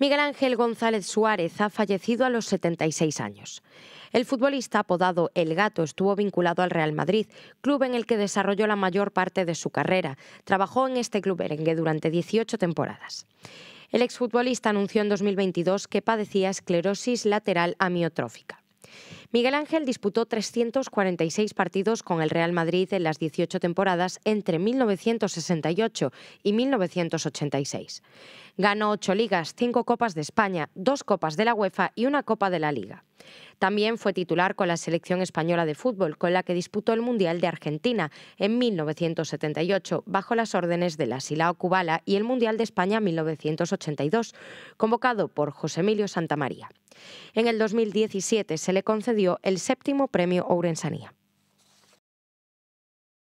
Miguel Ángel González Suárez ha fallecido a los 76 años. El futbolista apodado El Gato estuvo vinculado al Real Madrid, club en el que desarrolló la mayor parte de su carrera. Trabajó en este club erengue durante 18 temporadas. El exfutbolista anunció en 2022 que padecía esclerosis lateral amiotrófica. Miguel Ángel disputó 346 partidos con el Real Madrid en las 18 temporadas entre 1968 y 1986. Ganó 8 ligas, 5 copas de España, 2 copas de la UEFA y una copa de la Liga. También fue titular con la selección española de fútbol, con la que disputó el Mundial de Argentina en 1978, bajo las órdenes de la Silao Cubala y el Mundial de España 1982, convocado por José Emilio Santamaría. En el 2017 se le concedió el séptimo premio Ourensanía.